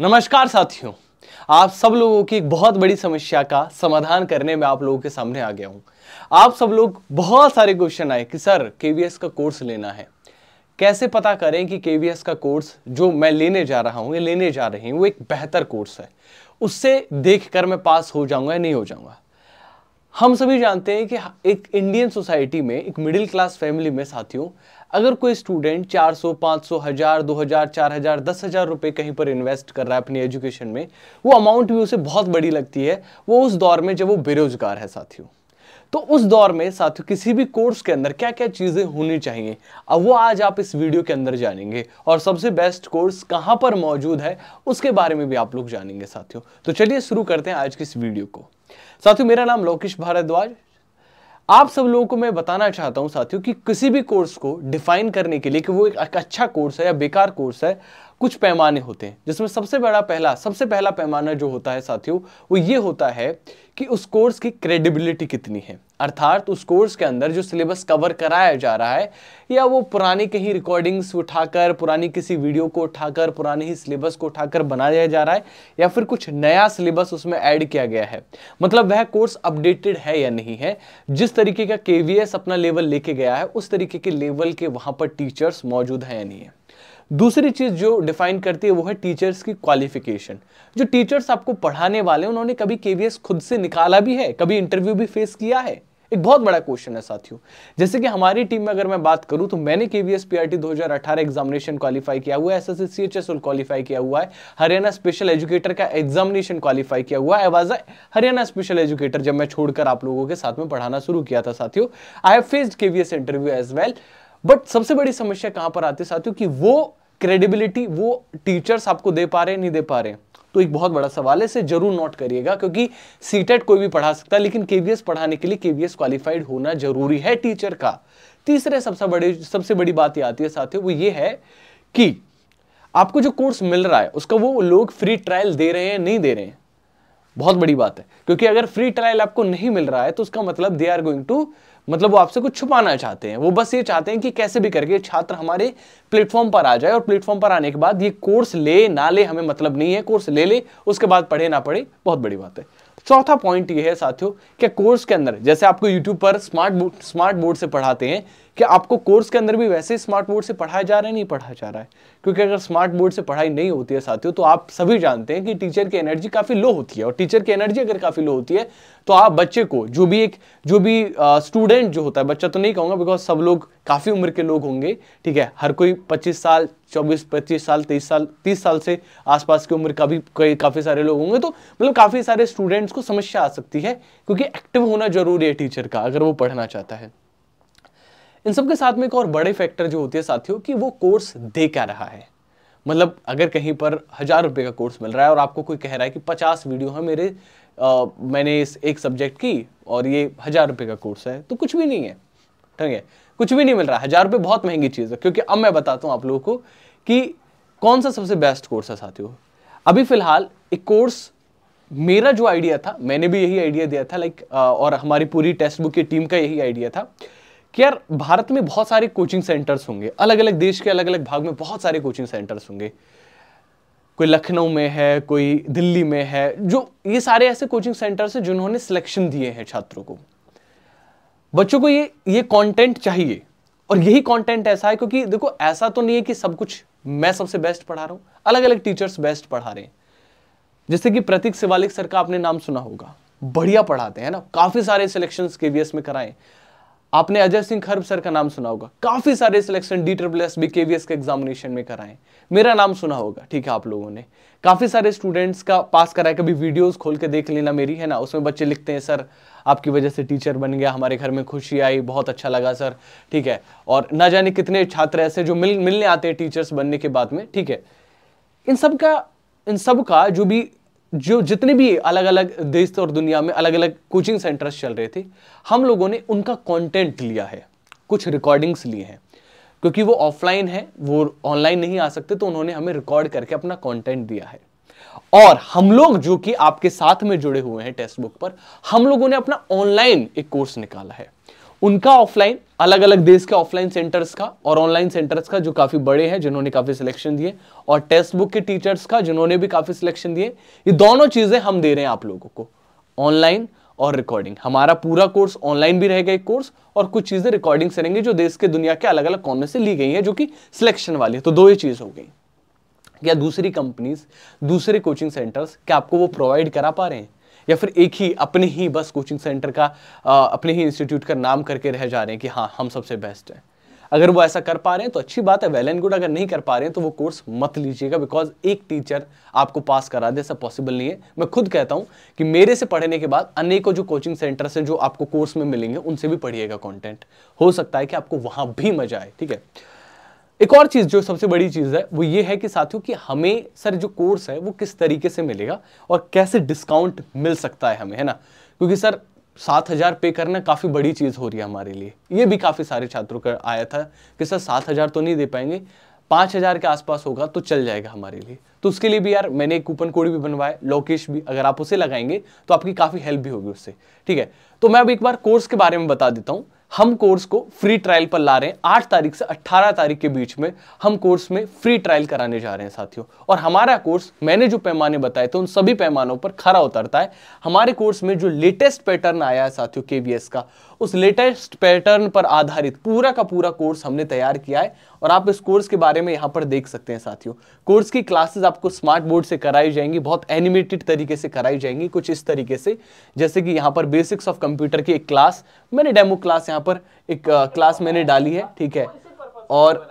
नमस्कार साथियों आप सब लोगों की एक बहुत बड़ी समस्या का समाधान करने में आप लोगों के सामने आ गया हूँ आप सब लोग बहुत सारे क्वेश्चन आए कि सर के का कोर्स लेना है कैसे पता करें कि के का कोर्स जो मैं लेने जा रहा हूँ या लेने जा रही हूँ वो एक बेहतर कोर्स है उससे देख कर मैं पास हो जाऊँगा या नहीं हो जाऊँगा हम सभी जानते हैं कि एक इंडियन सोसाइटी में एक मिडिल क्लास फैमिली में साथियों अगर कोई स्टूडेंट 400, 500, हजार दो हजार चार हजार दस हजार रुपये कहीं पर इन्वेस्ट कर रहा है अपनी एजुकेशन में वो अमाउंट भी उसे बहुत बड़ी लगती है वो उस दौर में जब वो बेरोजगार है साथियों तो उस दौर में साथियों किसी भी कोर्स के अंदर क्या क्या चीज़ें होनी चाहिए अब वो आज आप इस वीडियो के अंदर जानेंगे और सबसे बेस्ट कोर्स कहाँ पर मौजूद है उसके बारे में भी आप लोग जानेंगे साथियों तो चलिए शुरू करते हैं आज की इस वीडियो को साथियों मेरा नाम लोकेश भारद्वाज आप सब लोगों को मैं बताना चाहता हूं साथियों कि किसी भी कोर्स को डिफाइन करने के लिए कि वो एक अच्छा कोर्स है या बेकार कोर्स है कुछ पैमाने होते हैं जिसमें सबसे बड़ा पहला सबसे पहला पैमाना जो होता है साथियों वो ये होता है कि उस कोर्स की क्रेडिबिलिटी कितनी है अर्थात उस कोर्स के अंदर जो सिलेबस कवर कराया जा रहा है या वो पुरानी कहीं रिकॉर्डिंग्स उठाकर पुरानी किसी वीडियो को उठाकर पुराने ही सिलेबस को उठाकर बनाया जा रहा है या फिर कुछ नया सिलेबस उसमें ऐड किया गया है मतलब वह कोर्स अपडेटेड है या नहीं है जिस तरीके का के अपना लेवल लेके गया है उस तरीके के लेवल के वहाँ पर टीचर्स मौजूद हैं या नहीं है दूसरी चीज़ जो डिफाइन करती है वो है टीचर्स की क्वालिफिकेशन जो टीचर्स आपको पढ़ाने वाले हैं उन्होंने कभी के खुद से निकाला भी है कभी इंटरव्यू भी फेस किया है एक बहुत बड़ा क्वेश्चन है साथियों जैसे कि हमारी टीम में अगर मैं बात करूं तो मैंने K V S P R T दो एग्जामिनेशन क्वालिफाई किया हुआ है S S C S qualify किया हुआ है हरियाणा स्पेशल एजुकेटर का एग्जामिनेशन क्वालिफाई किया हुआ है एवाजा हरियाणा स्पेशल एजुकेटर जब मैं छोड़कर आप लोगों के साथ में पढ़ाना शुरू किया था साथियों I have faced K V S interview as well but सबसे बड़ी समस्या कहां पर आती है साथियों कि वो क्रेडिबिलिटी वो टीचर्स आपको दे पा रहे नहीं दे पा रहे तो एक बहुत बड़ा सवाल है इसे जरूर नोट करिएगा क्योंकि सीटेट e कोई भी पढ़ा सकता है लेकिन केवीएस पढ़ाने के लिए केवीएस क्वालिफाइड होना जरूरी है टीचर का तीसरे सबसे बड़े सबसे बड़ी बात यह आती है साथियों वो ये है कि आपको जो कोर्स मिल रहा है उसका वो लोग फ्री ट्रायल दे रहे हैं नहीं दे रहे हैं बहुत बड़ी बात है क्योंकि अगर फ्री ट्रायल आपको नहीं मिल रहा है तो उसका मतलब दे आर गोइंग टू मतलब वो आपसे कुछ छुपाना चाहते हैं वो बस ये चाहते हैं कि कैसे भी करके छात्र हमारे प्लेटफॉर्म पर आ जाए और प्लेटफॉर्म पर आने के बाद ये कोर्स ले ना ले हमें मतलब नहीं है कोर्स ले ले उसके बाद पढ़े ना पढ़े बहुत बड़ी बात है चौथा पॉइंट ये है साथियों कि कोर्स के अंदर जैसे आपको यूट्यूब पर स्मार्ट बोर्ड स्मार्ट बोर्ड से पढ़ाते हैं कि आपको कोर्स के अंदर भी वैसे स्मार्ट बोर्ड से पढ़ाया जा रहा है नहीं पढ़ाया जा रहा है क्योंकि अगर स्मार्ट बोर्ड से पढ़ाई नहीं होती है साथियों तो आप सभी जानते हैं कि टीचर की एनर्जी काफ़ी लो होती है और टीचर की एनर्जी अगर काफ़ी लो होती है तो आप बच्चे को जो भी एक जो भी स्टूडेंट जो होता है बच्चा तो नहीं कहूँगा बिकॉज सब लोग काफ़ी उम्र के लोग होंगे ठीक है हर कोई पच्चीस साल चौबीस पच्चीस साल तेईस साल तीस साल से आसपास की उम्र का भी कई काफ़ी सारे लोग होंगे तो मतलब काफ़ी सारे स्टूडेंट्स को समस्या आ सकती है क्योंकि एक्टिव होना जरूरी है टीचर का अगर वो पढ़ना चाहता है इन सबके साथ में एक और बड़े फैक्टर जो होती है साथियों कि वो कोर्स दे क्या रहा है मतलब अगर कहीं पर हज़ार रुपए का कोर्स मिल रहा है और आपको कोई कह रहा है कि पचास वीडियो है मेरे आ, मैंने इस एक सब्जेक्ट की और ये हज़ार रुपये का कोर्स है तो कुछ भी नहीं है ठीक है कुछ भी नहीं मिल रहा हज़ार रुपये बहुत महंगी चीज़ है क्योंकि अब मैं बताता हूँ आप लोगों को कि कौन सा सबसे बेस्ट कोर्स है साथियों अभी फ़िलहाल एक कोर्स मेरा जो आइडिया था मैंने भी यही आइडिया दिया था लाइक और हमारी पूरी टेक्स्ट बुक की टीम का यही आइडिया था कि यार भारत में बहुत सारे कोचिंग सेंटर्स होंगे अलग अलग देश के अलग अलग भाग में बहुत सारे कोचिंग सेंटर्स होंगे कोई लखनऊ में है कोई दिल्ली में है जो ये सारे ऐसे कोचिंग सेंटर्स हैं जिन्होंने सिलेक्शन दिए हैं छात्रों को बच्चों को ये ये कंटेंट चाहिए और यही कंटेंट ऐसा है क्योंकि देखो ऐसा तो नहीं है कि सब कुछ मैं सबसे बेस्ट पढ़ा रहा हूं अलग अलग टीचर्स बेस्ट पढ़ा रहे हैं जैसे कि प्रतीक शिवालिक सर का आपने नाम सुना होगा बढ़िया पढ़ाते हैं ना काफ़ी सारे सिलेक्शन के वी में कराए आपने अजय सिंह खर्ब सर का नाम सुना होगा काफी सारे selection D triple S B K V S के एग्जामिनेशन में कराए मेरा नाम सुना होगा ठीक है आप लोगों ने काफी सारे स्टूडेंट्स का पास कराया कभी वीडियोस खोल के देख लेना मेरी है ना उसमें बच्चे लिखते हैं सर आपकी वजह से टीचर बन गया हमारे घर में खुशी आई बहुत अच्छा लगा सर ठीक है और ना जाने कितने छात्र ऐसे जो मिल मिलने आते हैं टीचर्स बनने के बाद में ठीक है इन सब का इन सब का जो भी जो जितने भी अलग अलग देश और दुनिया में अलग अलग कोचिंग सेंटर्स चल रहे थे हम लोगों ने उनका कंटेंट लिया है कुछ रिकॉर्डिंग्स लिए हैं क्योंकि वो ऑफलाइन है वो ऑनलाइन नहीं आ सकते तो उन्होंने हमें रिकॉर्ड करके अपना कंटेंट दिया है और हम लोग जो कि आपके साथ में जुड़े हुए हैं टेक्स्ट बुक पर हम लोगों ने अपना ऑनलाइन एक कोर्स निकाला है उनका ऑफलाइन अलग अलग देश के ऑफलाइन सेंटर्स का और ऑनलाइन सेंटर्स का जो काफ़ी बड़े हैं जिन्होंने काफ़ी सिलेक्शन दिए और टेक्स्ट बुक के टीचर्स का जिन्होंने भी काफ़ी सिलेक्शन दिए ये दोनों चीज़ें हम दे रहे हैं आप लोगों को ऑनलाइन और रिकॉर्डिंग हमारा पूरा कोर्स ऑनलाइन भी रहेगा एक कोर्स और कुछ चीज़ें रिकॉर्डिंग से रहेंगे जो देश के दुनिया के अलग अलग कोने से ली गई है जो कि सिलेक्शन वाली है तो दो ही चीज़ हो गई क्या दूसरी कंपनीज दूसरे कोचिंग सेंटर्स क्या आपको वो प्रोवाइड करा पा रहे हैं या फिर एक ही अपने ही बस कोचिंग सेंटर का अपने ही इंस्टीट्यूट का नाम करके रह जा रहे हैं कि हाँ हम सबसे बेस्ट हैं अगर वो ऐसा कर पा रहे हैं तो अच्छी बात है वेल एंड गुड अगर नहीं कर पा रहे हैं तो वो कोर्स मत लीजिएगा बिकॉज एक टीचर आपको पास करा दे ऐसा पॉसिबल नहीं है मैं खुद कहता हूँ कि मेरे से पढ़ने के बाद अनेकों जो कोचिंग सेंटर से जो आपको कोर्स में मिलेंगे उनसे भी पढ़िएगा कॉन्टेंट हो सकता है कि आपको वहाँ भी मजा आए ठीक है एक और चीज़ जो सबसे बड़ी चीज़ है वो ये है कि साथियों कि हमें सर जो कोर्स है वो किस तरीके से मिलेगा और कैसे डिस्काउंट मिल सकता है हमें है ना क्योंकि सर सात हज़ार पे करना काफ़ी बड़ी चीज़ हो रही है हमारे लिए ये भी काफ़ी सारे छात्रों का आया था कि सर सात हज़ार तो नहीं दे पाएंगे पाँच हज़ार के आसपास होगा तो चल जाएगा हमारे लिए तो उसके लिए भी यार मैंने एक कूपन कोड भी बनवाया लोकेश भी अगर आप उसे लगाएंगे तो आपकी काफ़ी हेल्प भी होगी उससे ठीक है तो मैं अब एक बार कोर्स के बारे में बता देता हूँ हम कोर्स को फ्री ट्रायल पर ला रहे हैं आठ तारीख से अट्ठारह तारीख के बीच में हम कोर्स में फ्री ट्रायल कराने जा रहे हैं साथियों और हमारा कोर्स मैंने जो पैमाने बताए थे उन सभी पैमानों पर खरा उतरता है हमारे कोर्स में जो लेटेस्ट पैटर्न आया है साथियों के का उस लेटेस्ट पैटर्न पर आधारित पूरा का पूरा कोर्स हमने तैयार किया है और आप इस कोर्स के बारे में यहाँ पर देख सकते हैं साथियों कोर्स की क्लासेस आपको स्मार्ट बोर्ड से कराई जाएंगी बहुत एनिमेटेड तरीके से कराई जाएंगी कुछ इस तरीके से जैसे कि यहाँ पर बेसिक्स ऑफ कंप्यूटर की एक क्लास मैंने डेमो क्लास यहाँ पर एक क्लास uh, मैंने डाली है ठीक है और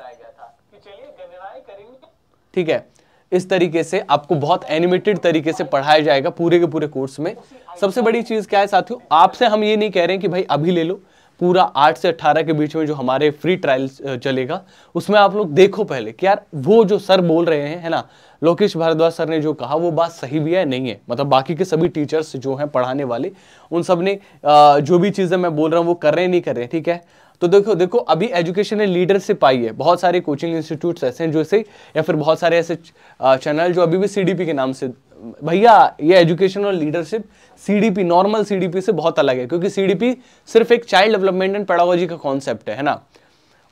ठीक है इस तरीके से आपको बहुत एनिमेटेड तरीके से पढ़ाया जाएगा पूरे के पूरे कोर्स में सबसे बड़ी चीज़ क्या है साथियों आपसे हम ये नहीं कह रहे हैं कि भाई अभी ले लो पूरा आठ से अट्ठारह के बीच में जो हमारे फ्री ट्रायल चलेगा उसमें आप लोग देखो पहले कि यार वो जो सर बोल रहे हैं है ना लोकेश भारद्वाज सर ने जो कहा वो बात सही भी है नहीं है मतलब बाकी के सभी टीचर्स जो हैं पढ़ाने वाले उन सब ने जो भी चीज़ें मैं बोल रहा हूँ वो कर रहे हैं नहीं कर रहे हैं ठीक है तो देखो देखो अभी एजुकेशन लीडरशिप आई है बहुत सारे कोचिंग इंस्टीट्यूट ऐसे हैं जो ऐसे या फिर बहुत सारे ऐसे चैनल जो अभी भी सी के नाम से भैया ये एजुकेशन और लीडरशिप सीडीपी नॉर्मल सीडीपी से बहुत अलग है क्योंकि सीडीपी सिर्फ एक चाइल्ड डेवलपमेंट एंड पेडागोजी का कॉन्सेप्ट है, है ना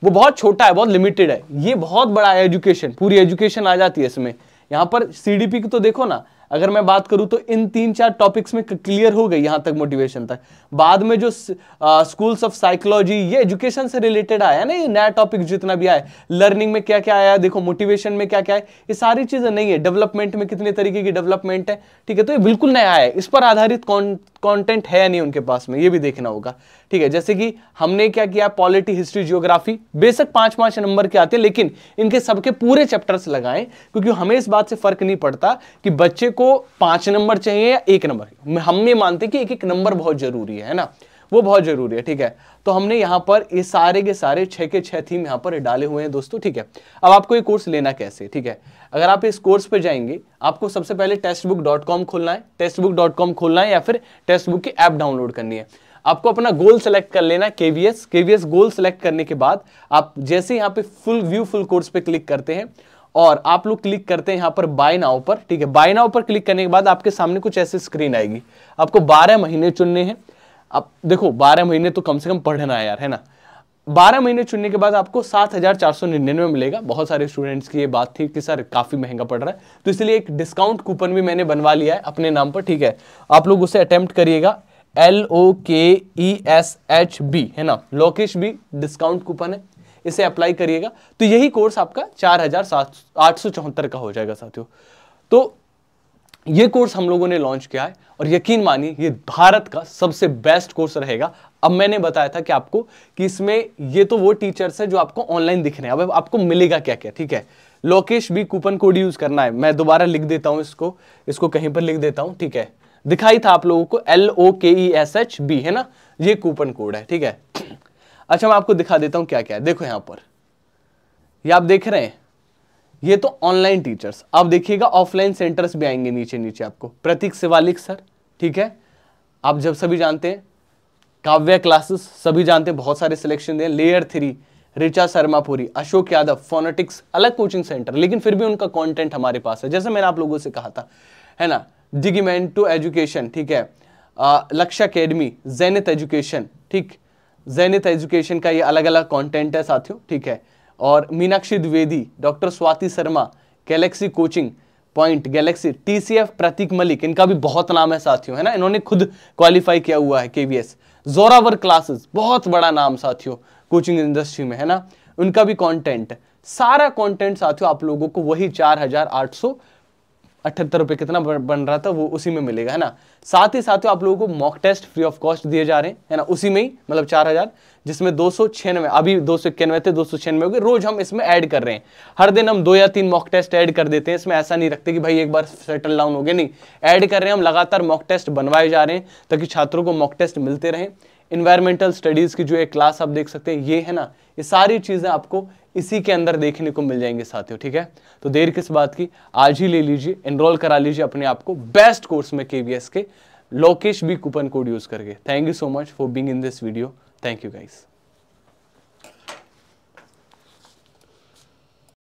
वो बहुत छोटा है बहुत लिमिटेड है ये बहुत बड़ा है एजुकेशन पूरी एजुकेशन आ जाती है इसमें यहाँ पर सीडीपी की तो देखो ना अगर मैं बात करूं तो इन तीन चार टॉपिक्स में क्लियर हो गई यहाँ तक मोटिवेशन तक बाद में जो स्कूल्स ऑफ साइकोलॉजी ये एजुकेशन से रिलेटेड आया ना ये नया टॉपिक जितना भी आया लर्निंग में क्या क्या आया देखो मोटिवेशन में क्या क्या है ये सारी चीज़ें नहीं है डेवलपमेंट में कितने तरीके की डेवलपमेंट है ठीक है तो ये बिल्कुल नया है इस पर आधारित कॉन्टेंट है नहीं उनके पास में ये भी देखना होगा ठीक है जैसे कि हमने क्या किया पॉलिटी हिस्ट्री जियोग्राफी बेसक पांच पांच नंबर के आते हैं लेकिन इनके सबके पूरे चैप्टर्स लगाएं क्योंकि हमें इस बात से फर्क नहीं पड़ता कि बच्चे को पांच नंबर चाहिए या एक नंबर हम ये मानते कि एक एक नंबर बहुत जरूरी है ना वो बहुत जरूरी है ठीक है तो हमने यहाँ पर ये सारे के सारे छः के छः थीम यहाँ पर डाले हुए हैं दोस्तों ठीक है अब आपको ये कोर्स लेना कैसे ठीक है अगर आप इस कोर्स पे जाएंगे आपको सबसे पहले टेक्स्ट बुक डॉट कॉम खोलना है टेस्ट बुक डॉट कॉम खोलना है या फिर टेक्स्ट बुक की ऐप डाउनलोड करनी है आपको अपना गोल सेलेक्ट कर लेना केवीएस केवीएस गोल सेलेक्ट करने के बाद आप जैसे यहाँ पे फुल व्यू फुल कोर्स पे क्लिक करते हैं और आप लोग क्लिक करते हैं यहाँ पर बाय नाउ पर ठीक है बाय नाउ पर क्लिक करने के बाद आपके सामने कुछ ऐसी स्क्रीन आएगी आपको बारह महीने चुनने हैं आप देखो बारह महीने तो कम से कम पढ़ना है यार है ना बारह महीने चुनने के बाद आपको सात हज़ार चार सौ निन्यानवे मिलेगा बहुत सारे स्टूडेंट्स की ये बात थी कि सर काफ़ी महंगा पड़ रहा है तो इसलिए एक डिस्काउंट कूपन भी मैंने बनवा लिया है अपने नाम पर ठीक है आप लोग उसे अटेम्प्ट करिएगा एल ओ के ई एस एच बी है ना लोकेश बी डिस्काउंट कूपन है इसे अप्लाई करिएगा तो यही कोर्स आपका चार हजार सात आठ सौ चौहत्तर का हो जाएगा साथियों तो ये कोर्स हम लोगों ने लॉन्च किया है और यकीन मानिए ये भारत का सबसे बेस्ट कोर्स रहेगा अब मैंने बताया था कि आपको कि इसमें ये तो वो टीचर्स हैं जो आपको ऑनलाइन दिख रहे हैं अब आपको मिलेगा क्या क्या ठीक है लोकेश भी कूपन कोड यूज़ करना है मैं दोबारा लिख देता हूँ इसको इसको कहीं पर लिख देता हूँ ठीक है दिखाई था आप लोगों को एल ओ के ई एस एच बी है ना ये कूपन कोड है ठीक है अच्छा मैं आपको दिखा देता हूं क्या क्या है देखो यहां पर ये आप देख रहे हैं ये तो ऑनलाइन टीचर्स आप देखिएगा ऑफलाइन सेंटर्स भी आएंगे नीचे नीचे आपको प्रतीक शिवालिक सर ठीक है आप जब सभी जानते हैं काव्य क्लासेस सभी जानते हैं बहुत सारे सिलेक्शन दें लेयर थ्री रिचा शर्मापुरी अशोक यादव फोनेटिक्स अलग कोचिंग सेंटर लेकिन फिर भी उनका कंटेंट हमारे पास है जैसे मैंने आप लोगों से कहा था है ना डिगमेंटो एजुकेशन ठीक है लक्ष्य अकेडमी जैनित एजुकेशन ठीक जैनित एजुकेशन का ये अलग अलग कंटेंट है साथियों ठीक है और Meenakshi Dwivedi doctor Swati Sharma galaxy coaching point galaxy TCF Prateek Malik इनका भी बहुत नाम है साथियों है ना इन्होंने खुद क्वालिफाई किया हुआ है केवीएस जोरावर क्लासेस बहुत बड़ा नाम साथियों कोचिंग इंडस्ट्री में है ना उनका भी कंटेंट सारा कंटेंट साथियों आप लोगों को वही चार हजार आठ सौ अठहत्तर रुपये कितना बन रहा था वो उसी में मिलेगा है ना साथ ही साथ आप लोगों को mock test free of cost दिए जा रहे हैं है ना उसी में ही मतलब चार हज़ार जिसमें दो सौ छियानवे अभी दो सौ इक्यानवे थे दो सौ छियानवे हो गए रोज हम इसमें ऐड कर रहे हैं हर दिन हम दो या तीन मॉक टेस्ट ऐड कर देते हैं इसमें ऐसा नहीं रखते कि भाई एक बार सेटल डाउन हो गया नहीं ऐड कर रहे हैं हम लगातार मॉक टेस्ट बनवाए जा रहे हैं ताकि छात्रों को मॉक टेस्ट मिलते रहें इन्वायरमेंटल स्टडीज़ की जो एक क्लास आप देख सकते हैं ये है ना ये सारी चीज़ें आपको इसी के अंदर देखने को मिल जाएंगे साथियों ठीक है तो देर किस बात की आज ही ले लीजिए एनरोल करा लीजिए अपने आप को बेस्ट कोर्स में K K Lokesh B coupon code use करके thank you so much for being in this video thank you guys